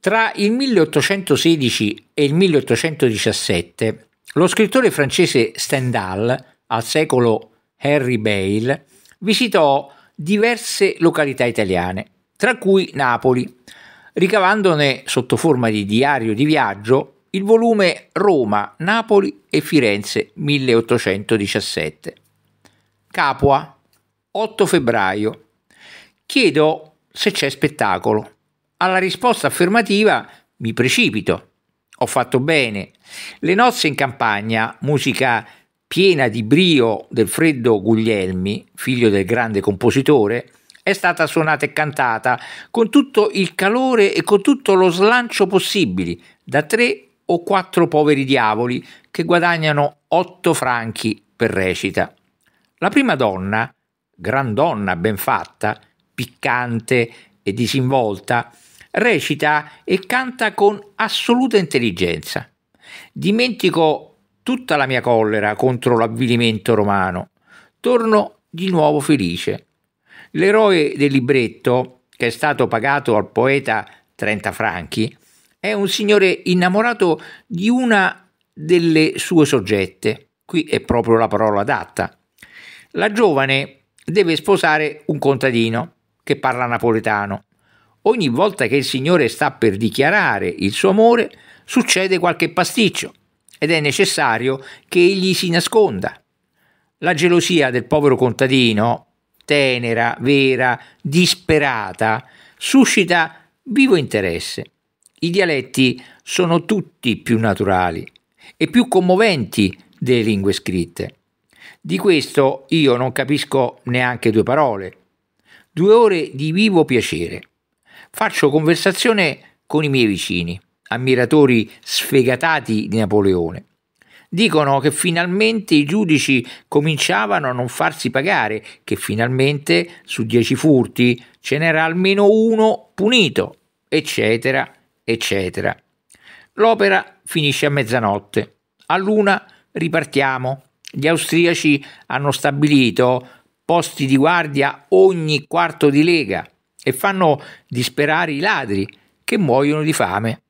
Tra il 1816 e il 1817 lo scrittore francese Stendhal, al secolo Henry Bale, visitò diverse località italiane, tra cui Napoli, ricavandone sotto forma di diario di viaggio il volume Roma, Napoli e Firenze 1817. Capua, 8 febbraio. Chiedo se c'è spettacolo. Alla risposta affermativa mi precipito. Ho fatto bene. Le nozze in campagna, musica piena di brio del freddo Guglielmi, figlio del grande compositore, è stata suonata e cantata con tutto il calore e con tutto lo slancio possibili da tre o quattro poveri diavoli che guadagnano otto franchi per recita. La prima donna, gran donna ben fatta, piccante e disinvolta, recita e canta con assoluta intelligenza. Dimentico tutta la mia collera contro l'avvilimento romano. Torno di nuovo felice. L'eroe del libretto, che è stato pagato al poeta 30 franchi, è un signore innamorato di una delle sue soggette. Qui è proprio la parola adatta. La giovane deve sposare un contadino che parla napoletano ogni volta che il Signore sta per dichiarare il suo amore, succede qualche pasticcio ed è necessario che egli si nasconda. La gelosia del povero contadino, tenera, vera, disperata, suscita vivo interesse. I dialetti sono tutti più naturali e più commoventi delle lingue scritte. Di questo io non capisco neanche due parole. Due ore di vivo piacere faccio conversazione con i miei vicini, ammiratori sfegatati di Napoleone. Dicono che finalmente i giudici cominciavano a non farsi pagare, che finalmente su dieci furti ce n'era almeno uno punito, eccetera, eccetera. L'opera finisce a mezzanotte. A luna ripartiamo. Gli austriaci hanno stabilito posti di guardia ogni quarto di lega e fanno disperare i ladri che muoiono di fame.